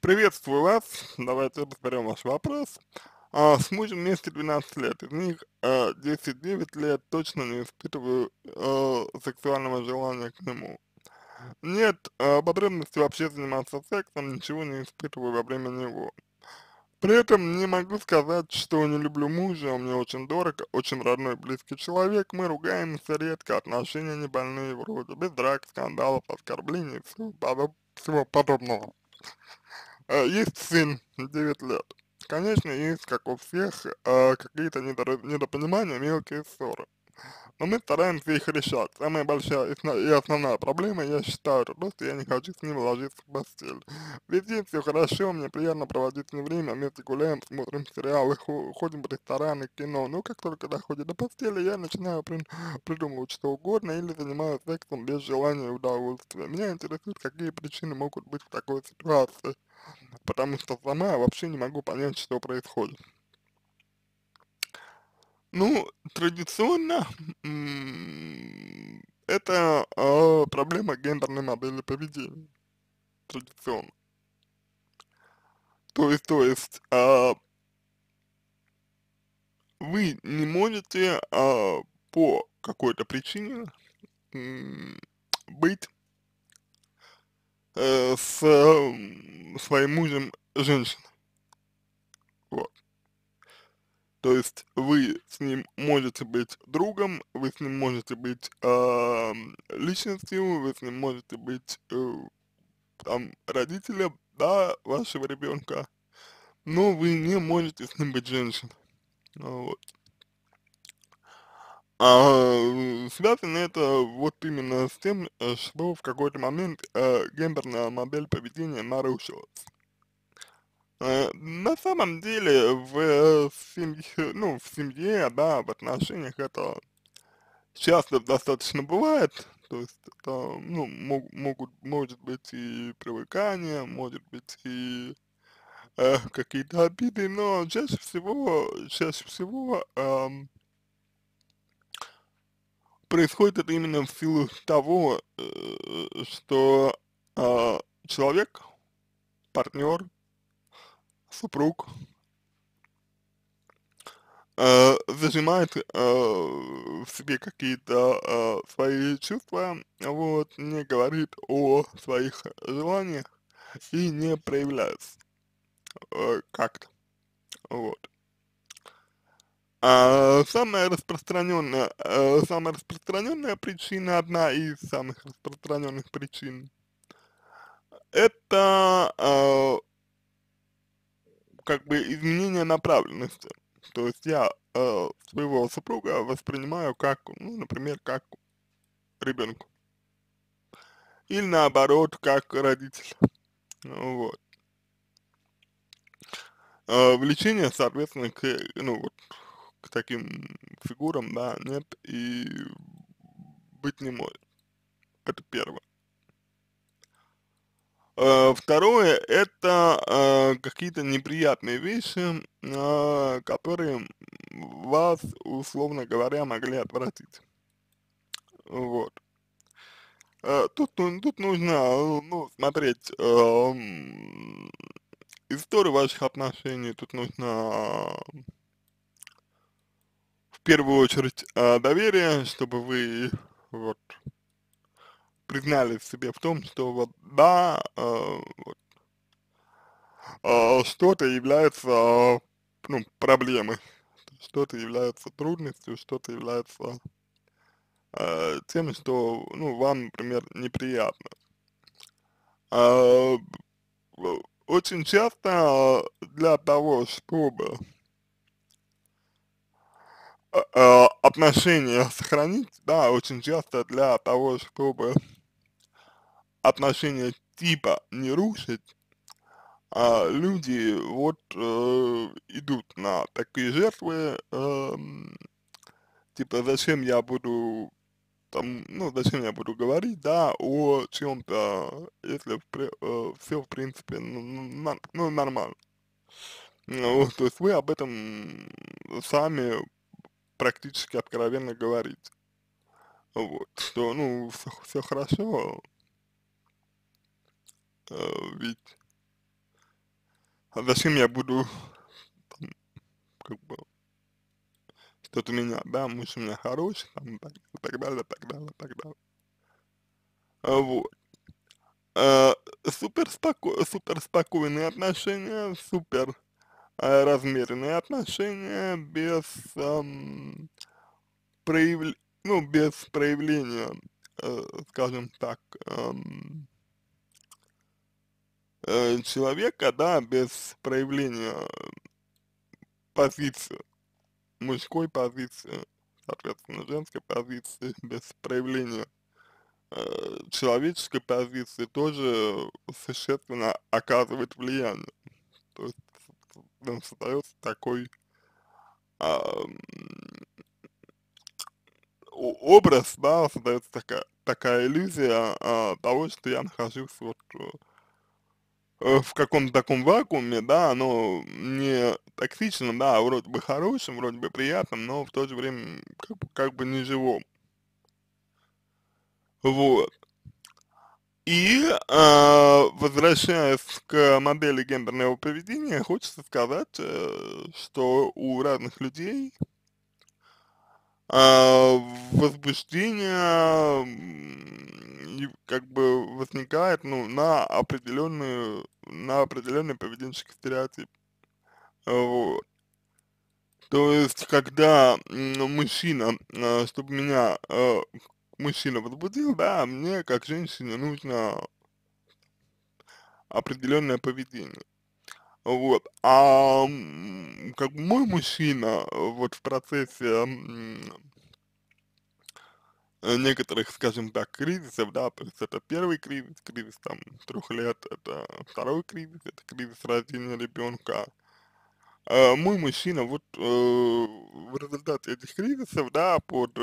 Приветствую вас. Давайте разберем ваш вопрос. А, с мужем вместе 12 лет. Из них а, 10-9 лет точно не испытываю а, сексуального желания к нему. Нет а, потребности вообще заниматься сексом, ничего не испытываю во время него. При этом не могу сказать, что не люблю мужа, он мне очень дорог, очень родной, близкий человек, мы ругаемся редко, отношения не больные вроде, без драк, скандалов, оскорблений, всего, всего подобного. А, есть сын, 9 лет. Конечно, есть, как у всех, а, какие-то недопонимания, мелкие ссоры. Но мы стараемся их решать. Самая большая и основная проблема, я считаю, это просто я не хочу с ним ложиться в постель. Везде все хорошо, мне приятно проводить мне время, вместе гуляем, смотрим сериалы, ходим в рестораны, кино. Но как только доходит до постели, я начинаю при придумывать что угодно или занимаюсь сексом без желания и удовольствия. Меня интересует, какие причины могут быть в такой ситуации. Потому что сама я вообще не могу понять, что происходит. Ну, традиционно это э, проблема гендерной модели поведения. Традиционно. То есть, то есть, э, вы не можете э, по какой-то причине э, быть э, с э, своим мужем женщиной. То есть вы с ним можете быть другом, вы с ним можете быть э, личностью, вы с ним можете быть э, там родителем, да, вашего ребенка, но вы не можете с ним быть женщиной. Ну вот. А, связано это вот именно с тем, э, что в какой-то момент э, гендерная модель поведения нарушилась. Э, на самом деле э, в семье, ну, в семье, да, в отношениях это часто достаточно бывает, то есть это, ну, могут, может быть и привыкание, может быть и э, какие-то обиды, но чаще всего, чаще всего эм, происходит это именно в силу того, э, что э, человек, партнер, супруг э, зажимает э, в себе какие-то э, свои чувства, вот, не говорит о своих желаниях и не проявляется э, как-то, вот. А, самая распространенная, э, самая распространенная причина, одна из самых распространенных причин, это э, как бы изменение направленности. То есть я э, своего супруга воспринимаю как, ну, например, как ребенку, Или наоборот, как родитель. вот. Э, влечение, соответственно, к, ну, вот, к таким фигурам, да, нет и быть не может. Это первое. Э, второе – это э, какие-то неприятные вещи, э, которые вас, условно говоря, могли отвратить. Вот. Тут, ну, тут нужно ну, смотреть э, историю ваших отношений, тут нужно в первую очередь доверие, чтобы вы вот признались в себе в том, что вот да, э, вот, э, что-то является ну, проблемой, что-то является трудностью, что-то является э, тем, что ну, вам, например, неприятно. Э, очень часто для того, чтобы э, э, отношения сохранить, да, очень часто для того, чтобы отношения типа не рушить, а люди вот э, идут на такие жертвы, э, типа зачем я буду там, ну зачем я буду говорить, да, о чем-то, если в, э, все в принципе ну, ну, ну нормально. Ну, вот, то есть вы об этом сами практически откровенно говорите. Вот, что, ну, все, все хорошо, ведь а зачем я буду там, как бы что-то меня, да, муж у меня хороший, там, так, так далее, так далее, так далее. Вот. А, супер, споко супер спокойные отношения, супер а, размеренные отношения, без эм, проявления, ну, без проявления, э, скажем так, эм, э, человека, да, без проявления позиции, мужской позиции, соответственно, женской позиции, без проявления э, человеческой позиции тоже существенно оказывает влияние. То есть создается такой э, образ, да, создается такая, такая иллюзия э, того, что я нахожусь вот э, Э, в каком-то таком вакууме, да, оно не токсично, да, а вроде бы хорошим, вроде бы приятным, но в то же время как, бы, как бы не живом. Вот. И э, возвращаясь к модели гендерного поведения, хочется сказать, э, что у разных людей э, возбуждение как бы возникает, ну, на определенную, на определенный поведенческий стереотип. Вот. То есть, когда мужчина, э, чтобы меня э, мужчина возбудил, да, мне как женщине нужно определенное поведение. Вот, а как бы мой мужчина э, вот в процессе Э, некоторых, скажем так, кризисов, да, то есть это первый кризис, кризис там трех лет, это второй кризис, это кризис рождения ребенка. Э, а мой мужчина вот э, в результате этих кризисов, да, под, э,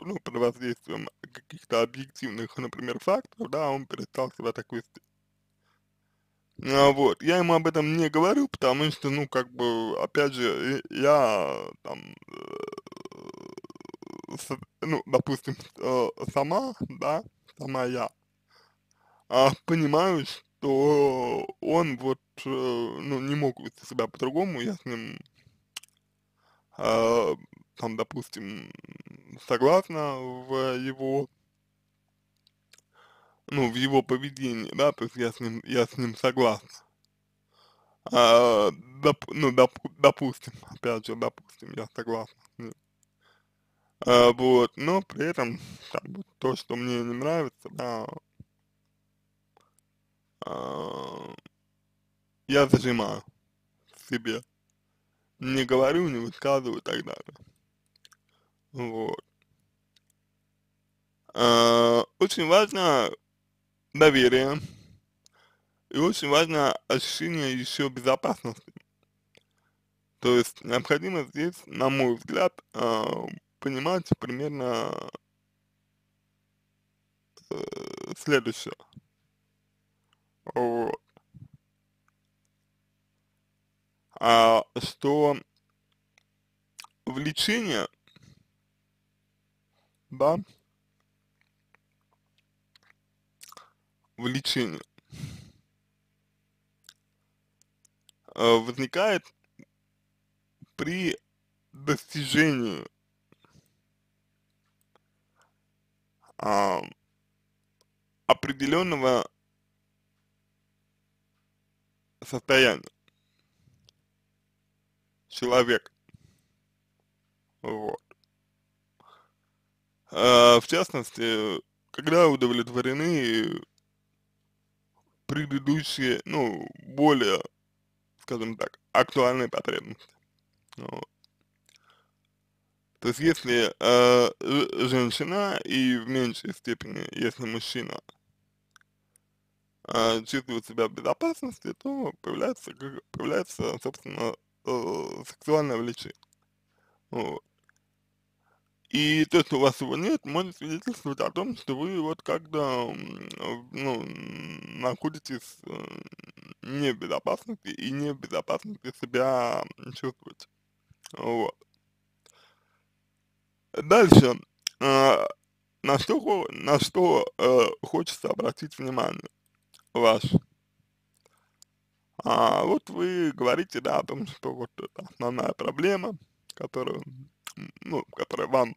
ну, под воздействием каких-то объективных, например, факторов, да, он перестал себя так вести. А, вот, я ему об этом не говорю, потому что, ну, как бы, опять же, э, я там э, ну, допустим, э, сама, да, сама я, а, понимаю, что он вот, э, ну, не мог вести себя по-другому, я с ним, э, там, допустим, согласна в его ну, в его поведении, да, то есть я с ним, я с ним согласна. А, доп, ну, доп, допустим, опять же, допустим, я согласна. А, вот, но при этом, как бы, то, что мне не нравится, да, а, я зажимаю себе. Не говорю, не высказываю и так далее. Вот. А, очень важно доверие и очень важно ощущение еще безопасности. То есть необходимо здесь, на мой взгляд, а, понимать примерно э, следующее. Вот. А, что влечение, да, влечение э, возникает при достижении а, определенного состояния человек, Вот. А, в частности, когда удовлетворены предыдущие, ну, более, скажем так, актуальные потребности. Вот. То есть если э, женщина и в меньшей степени, если мужчина э, чувствует себя в безопасности, то появляется, появляется собственно, э, сексуальное влечение. Вот. И то, что у вас его нет, может свидетельствовать о том, что вы вот как-то, ну, находитесь э, не в безопасности и не в безопасности себя чувствуете. Вот. Дальше, э, на что, на что э, хочется обратить внимание вас? А вот вы говорите, да, о том, что вот это основная проблема, которую, ну, которая вам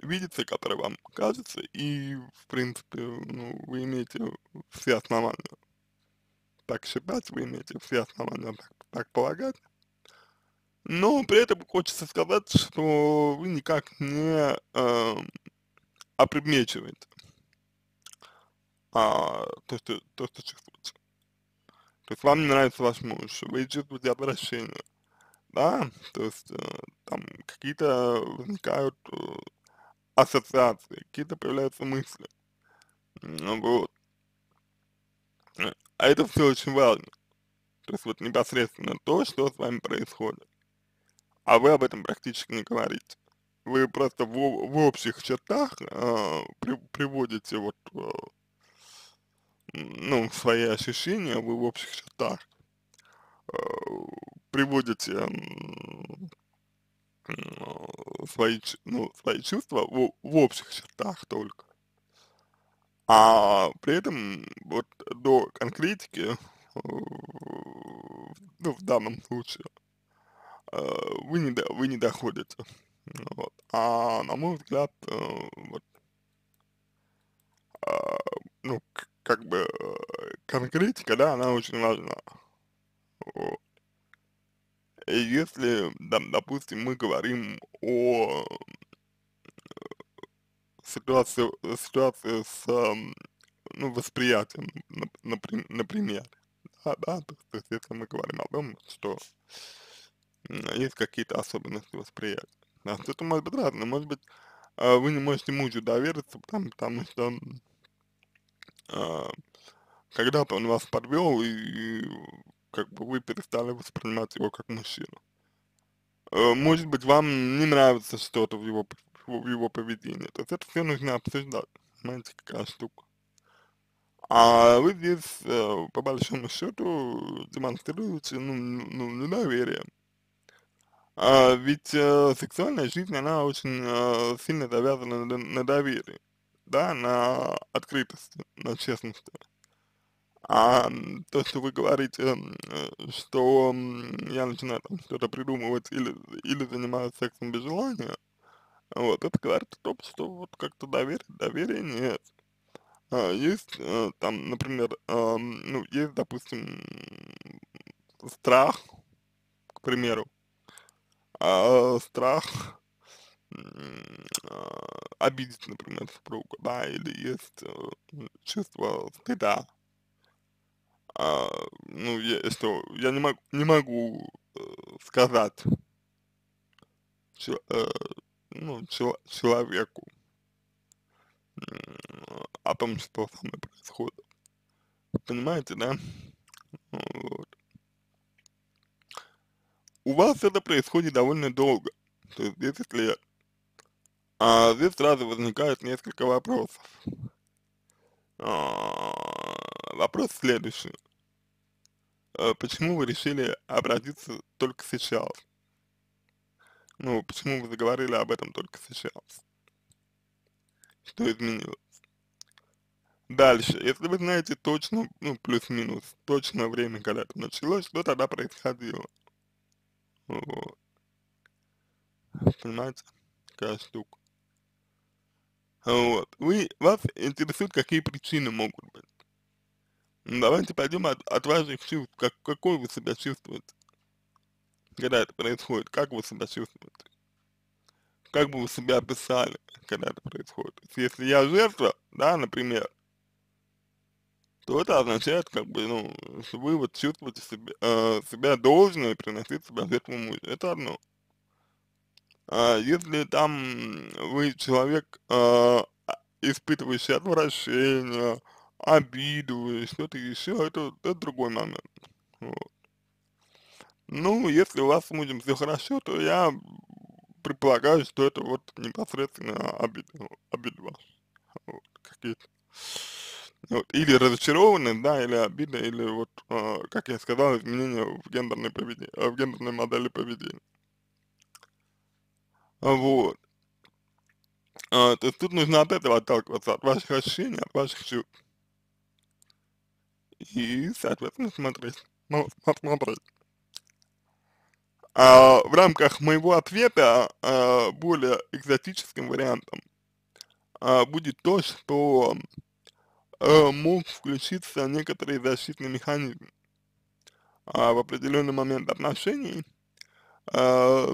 видится, которая вам кажется, и, в принципе, ну, вы имеете все основания так считать, вы имеете все основания так, так полагать, но при этом хочется сказать, что вы никак не э, эм, оприметиваете а, то, что, то, что чувствуете. То есть вам не нравится ваш муж, вы чувствуете отвращение, да, то есть э, там какие-то возникают э, ассоциации, какие-то появляются мысли, ну вот. А это все очень важно, то есть вот непосредственно то, что с вами происходит а вы об этом практически не говорите. Вы просто в, в общих чертах э, при, приводите вот, э, ну, свои ощущения, вы в общих чертах э, приводите э, свои, ну, свои чувства в, в общих чертах только. А при этом вот до конкретики, э, ну, в данном случае, Э, вы не, вы не доходите. Вот. А на мой взгляд, э, вот, э, ну, как бы конкретика, да, она очень важна. Вот. И если, допустим, мы говорим о ситуации, ситуации с эм, ну, восприятием, например, да, да, то, есть если мы говорим о том, что есть какие-то особенности восприятия. Да, это может быть разное. Может быть, а, вы не можете мужу довериться, потому, потому что э, когда-то он вас подвел, и, и как бы вы перестали воспринимать его как мужчину. Э, может быть, вам не нравится что-то в его, в его поведении. То есть это все нужно обсуждать. Понимаете, какая штука. А вы здесь, э, по большому счету, демонстрируете, ну, ну, недоверие. А, ведь э, сексуальная жизнь, она очень э, сильно завязана на, на доверии, да, на открытости, на честности. А то, что вы говорите, э, что я начинаю там что-то придумывать или, или занимаюсь сексом без желания, вот, это говорит о том, что вот как-то доверие, доверия нет. А, есть э, там, например, э, ну, есть, допустим, страх, к примеру, а, страх а, обидеть, например, супруга, да, или есть э, чувство стыда. А, ну, я, что, я не, могу не могу э, сказать че, э, ну, че, человеку э, о том, что со мной происходит. Понимаете, да? Ну, вот у вас это происходит довольно долго, то есть 10 лет. А здесь сразу возникает несколько вопросов. А, вопрос следующий. А почему вы решили обратиться только сейчас? Ну, почему вы заговорили об этом только сейчас? Что изменилось? Дальше, если вы знаете точно, ну, плюс-минус, точное время, когда это началось, что тогда происходило? Вот. Понимаете? Такая штука. Вот. Вы, вас интересуют, какие причины могут быть. Ну, давайте пойдем от, от ваших чувств, как, какой вы себя чувствуете, когда это происходит, как вы себя чувствуете, как бы вы себя описали, когда это происходит. Если я жертва, да, например, то это означает, как бы, ну, что вы вот чувствуете а, себя, э, себя должно и приносить себя жертву Это одно. А если там вы человек, э, испытывающий отвращение, обиду, что-то еще, это, это другой момент. Вот. Ну, если у вас с мужем все хорошо, то я предполагаю, что это вот непосредственно обид, обид вас. Вот, какие-то ну, или разочарованы, да, или обида, или вот, э, как я сказал, изменения в гендерной, поведении, а, в гендерной модели поведения. А, вот. Э, то есть тут нужно от этого отталкиваться, от ваших ощущений, от ваших чувств. И, соответственно, смотреть. Ну, смотреть. А, в рамках моего ответа а, более экзотическим вариантом а, будет то, что э, мог включиться некоторые защитный механизм а, в определенный момент отношений, э,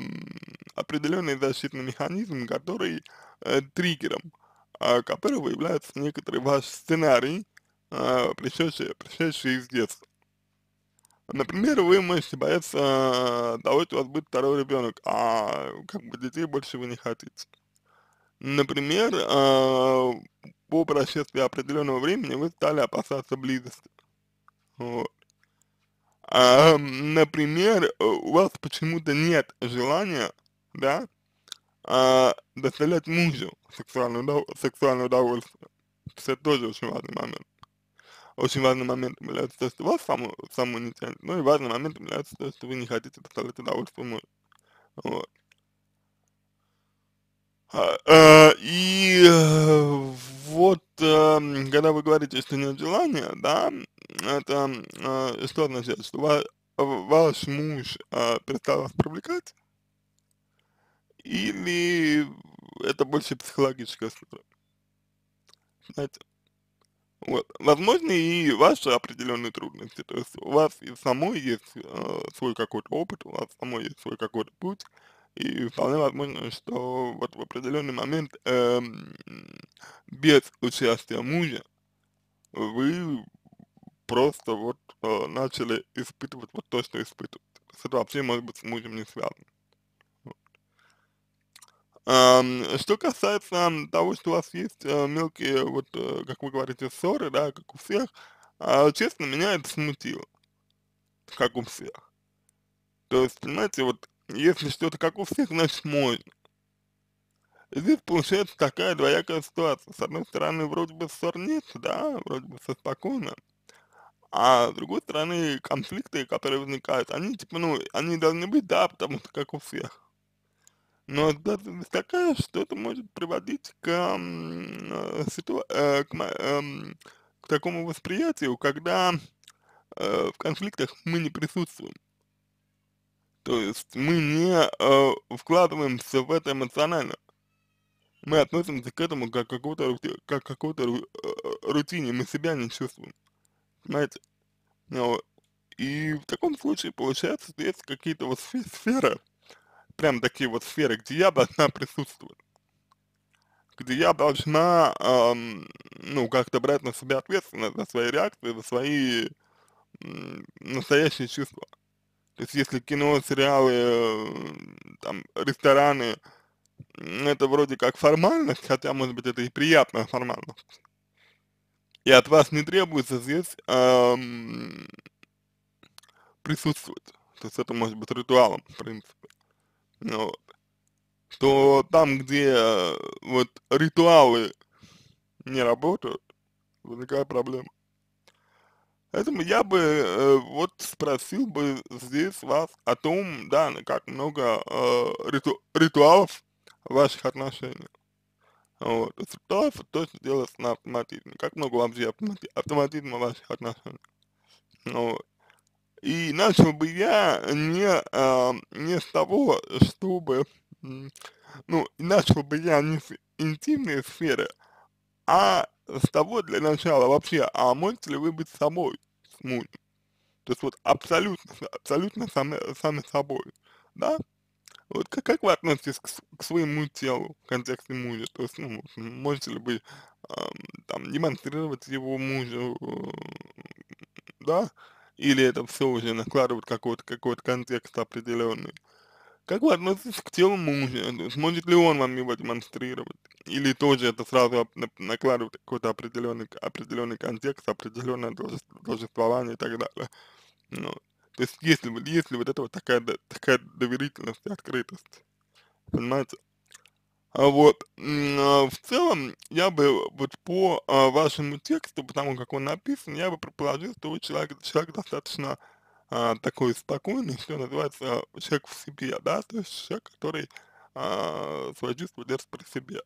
определенный защитный механизм, который э, триггером э, которого является некоторый ваш сценарий, э, пришедший, пришедший из детства. Например, вы можете бояться э, того, у вас будет второй ребенок, а как бы детей больше вы не хотите. Например, по прошествии определенного времени вы стали опасаться близости. Вот. А, например, э, у вас почему-то нет желания, да, а, доставлять мужу сексуальное, удов... сексуальное удовольствие. Это тоже очень важный момент. Очень важным моментом является то, что у вас саму, саму не тянет, но и важным моментом является то, что вы не хотите доставлять удовольствие мужу. Вот. А, э, и э, вот, эм, когда вы говорите, что нет желания, да, это э, что означает, что ваш муж перестал вас привлекать? Или это больше психологическая сторона? Знаете, вот. Возможно, и ваши определенные трудности. То есть у вас и самой есть э, свой какой-то опыт, у вас самой есть свой какой-то путь, и вполне возможно, что вот в определенный момент э, без участия мужа вы просто вот э, начали испытывать вот то, что испытываете. Это вообще может быть с мужем не связано. Вот. Эм, что касается того, что у вас есть э, мелкие, вот, э, как вы говорите, ссоры, да, как у всех, э, честно, меня это смутило, как у всех. То есть, понимаете, вот если что-то как у всех, значит можно. Здесь получается такая двоякая ситуация. С одной стороны, вроде бы ссор нет, да, вроде бы все спокойно. А с другой стороны, конфликты, которые возникают, они типа, ну, они должны быть, да, потому что как у всех. Но ситуация такая, что это может приводить к, э, ситу, э, к, э, к такому восприятию, когда э, в конфликтах мы не присутствуем. То есть мы не э, вкладываемся в это эмоционально. Мы относимся к этому как какой-то как какой-то э, рутине, мы себя не чувствуем. Понимаете? Ну, и в таком случае получается, что есть какие-то вот сферы, прям такие вот сферы, где я должна присутствовать, где я должна, эм, ну, как-то брать на себя ответственность за свои реакции, за свои настоящие чувства. То есть если кино, сериалы, э, там, рестораны, это вроде как формальность, хотя, может быть, это и приятная формальность. И от вас не требуется здесь эм, присутствовать. То есть это может быть ритуалом, в принципе. Но ну вот. То там, где э, вот ритуалы не работают, возникает проблема. Поэтому я бы э, вот спросил бы здесь вас о том, да, как много э, риту ритуалов ваших отношений, Вот. Из ритуалов точно делается на автоматизме. Как много вообще автомати автоматизма ваших отношений. Вот. И начал бы я не, э, не с того, чтобы, ну, начал бы я не с интимной сферы, а с тобой для начала вообще, а можете ли вы быть собой с мужем? То есть вот абсолютно, абсолютно сами, сами собой, да? Вот как, как вы относитесь к, к своему телу в контексте мужа? То есть, ну, можете ли вы э, там демонстрировать его мужу, э, да? Или это все уже накладывает какой-то какой, -то, какой -то контекст определенный? Как вы относитесь к телу мужа? Сможет ли он вам его демонстрировать? Или тоже это сразу накладывает какой-то определенный, определенный контекст, определенное должествование и так далее? Ну, то есть если вот если вот это вот такая, такая доверительность и открытость? Понимаете? А вот, а в целом, я бы вот по а, вашему тексту, потому как он написан, я бы предположил, что вы человек, человек достаточно а, такой спокойный, что называется, а, человек в себе, да, то есть человек, который а, свои чувства держит при себе.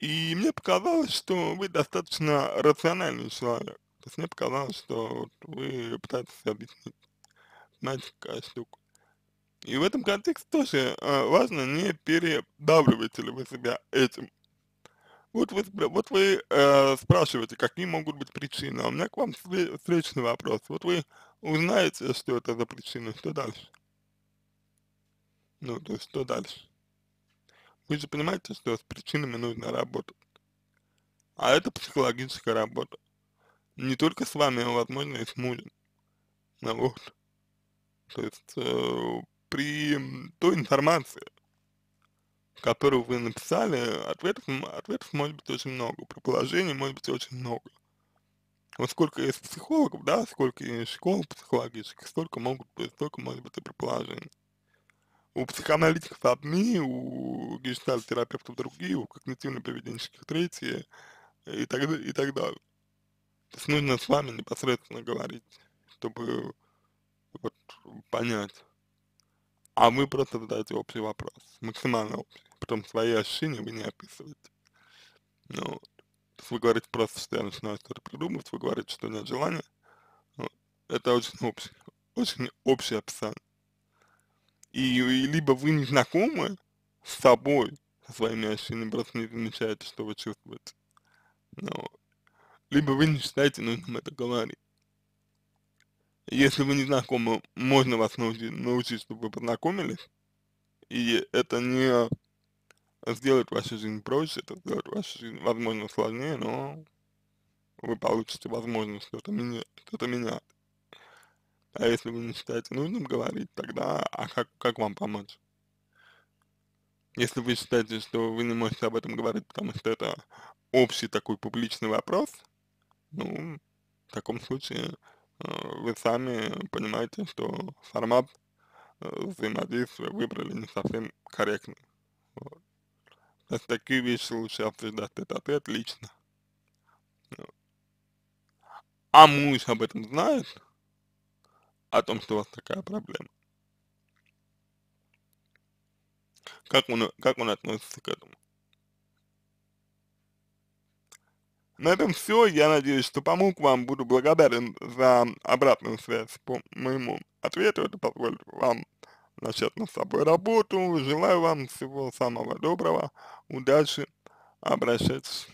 И мне показалось, что вы достаточно рациональный человек. То есть мне показалось, что вы пытаетесь объяснить. Знаете, какая штука. И в этом контексте тоже э, важно, не передавливаете ли вы себя этим. Вот вы, вот вы э, спрашиваете, какие могут быть причины. А у меня к вам встречный вопрос. Вот вы узнаете, что это за причина, что дальше? Ну, то есть, что дальше? Вы же понимаете, что с причинами нужно работать. А это психологическая работа. Не только с вами, а возможно и с мужем. Ну, вот. То есть, э, при той информации, которую вы написали, ответов, ответов может быть очень много, предположений может быть очень много. Вот сколько есть психологов, да, сколько есть школ психологических, столько могут быть, столько может быть и предположений. У психоаналитиков одни, у гештальтерапевтов другие, у когнитивно-поведенческих третьи и так, и так далее. То есть нужно с вами непосредственно говорить, чтобы вот, понять. А мы просто задаете общий вопрос, максимально общий потом свои ощущения вы не описываете. Ну, вы говорите просто, что я начинаю что-то придумывать, вы говорите, что у меня желание. Ну, это очень общее, очень общее описание. И, и либо вы не знакомы с собой, со своими ощущениями, просто не замечаете, что вы чувствуете. Ну, либо вы не считаете нужным это говорить. Если вы не знакомы, можно вас научить, научить чтобы вы познакомились. И это не а сделать вашу жизнь проще, это сделать вашу жизнь, возможно, сложнее, но вы получите возможность что-то меня, что менять. А если вы не считаете нужным говорить, тогда а как, как вам помочь? Если вы считаете, что вы не можете об этом говорить, потому что это общий такой публичный вопрос, ну, в таком случае э, вы сами понимаете, что формат э, взаимодействия выбрали не совсем корректный. Вот. такие вещи лучше обсуждать тет-а-тет лично. А муж об этом знает, о том, что у вас такая проблема. Как он, как он относится к этому? На этом все. Я надеюсь, что помог вам. Буду благодарен за обратную связь по моему ответу. Это позволит вам начать над собой работу. Желаю вам всего самого доброго, удачи, обращайтесь.